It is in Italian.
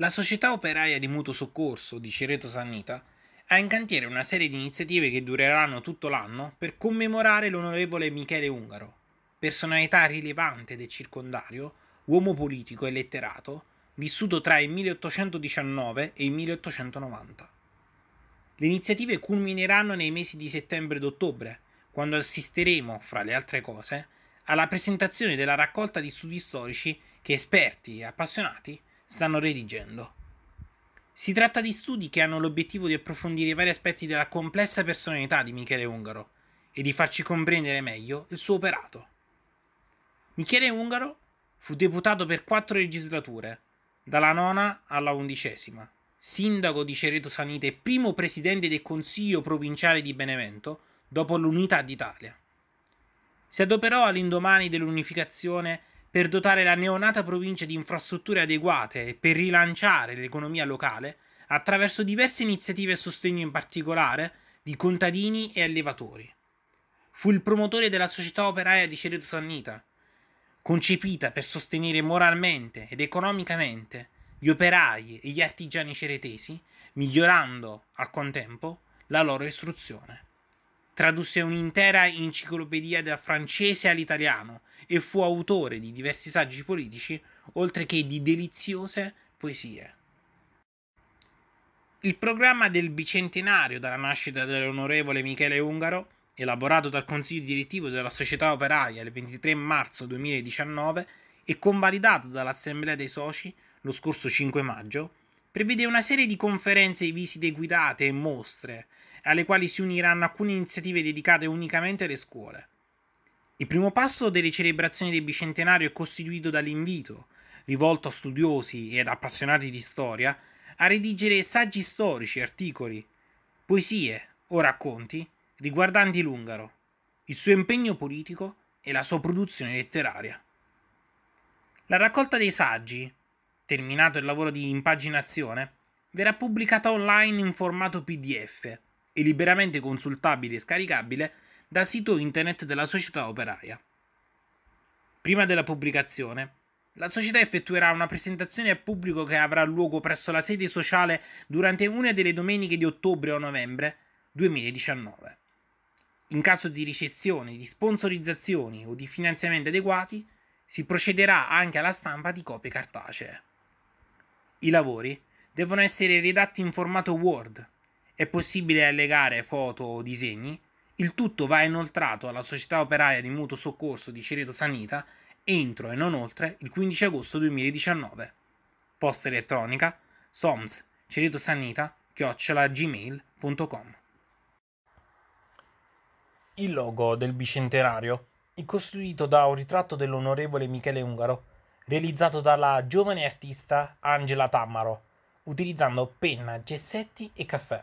La società operaia di mutuo soccorso di Cireto Sannita ha in cantiere una serie di iniziative che dureranno tutto l'anno per commemorare l'onorevole Michele Ungaro, personalità rilevante del circondario, uomo politico e letterato, vissuto tra il 1819 e il 1890. Le iniziative culmineranno nei mesi di settembre ed ottobre, quando assisteremo, fra le altre cose, alla presentazione della raccolta di studi storici che esperti e appassionati stanno redigendo. Si tratta di studi che hanno l'obiettivo di approfondire i vari aspetti della complessa personalità di Michele Ungaro e di farci comprendere meglio il suo operato. Michele Ungaro fu deputato per quattro legislature, dalla nona alla undicesima, sindaco di Cereto Sanite e primo presidente del Consiglio provinciale di Benevento dopo l'Unità d'Italia. Si adoperò all'indomani dell'unificazione per dotare la neonata provincia di infrastrutture adeguate e per rilanciare l'economia locale attraverso diverse iniziative e sostegno in particolare di contadini e allevatori. Fu il promotore della società operaia di Cereto Sannita, concepita per sostenere moralmente ed economicamente gli operai e gli artigiani ceretesi, migliorando al contempo la loro istruzione. Tradusse un'intera enciclopedia dal francese all'italiano e fu autore di diversi saggi politici, oltre che di deliziose poesie. Il programma del bicentenario dalla nascita dell'onorevole Michele Ungaro, elaborato dal Consiglio direttivo della Società Operaia il 23 marzo 2019 e convalidato dall'Assemblea dei Soci lo scorso 5 maggio, prevede una serie di conferenze e visite guidate e mostre, alle quali si uniranno alcune iniziative dedicate unicamente alle scuole. Il primo passo delle celebrazioni del bicentenario è costituito dall'invito, rivolto a studiosi ed appassionati di storia, a redigere saggi storici, articoli, poesie o racconti riguardanti l'Ungaro, il suo impegno politico e la sua produzione letteraria. La raccolta dei saggi, terminato il lavoro di impaginazione, verrà pubblicata online in formato PDF e liberamente consultabile e scaricabile dal sito internet della società operaia. Prima della pubblicazione, la società effettuerà una presentazione al pubblico che avrà luogo presso la sede sociale durante una delle domeniche di ottobre o novembre 2019. In caso di ricezione, di sponsorizzazioni o di finanziamenti adeguati, si procederà anche alla stampa di copie cartacee. I lavori devono essere redatti in formato Word. È possibile allegare foto o disegni il tutto va inoltrato alla società operaia di mutuo soccorso di Cireto Sanita entro e non oltre il 15 agosto 2019. Posta elettronica soms ceretosanita gmail.com Il logo del bicentenario è costituito da un ritratto dell'onorevole Michele Ungaro, realizzato dalla giovane artista Angela Tammaro, utilizzando penna, gessetti e caffè.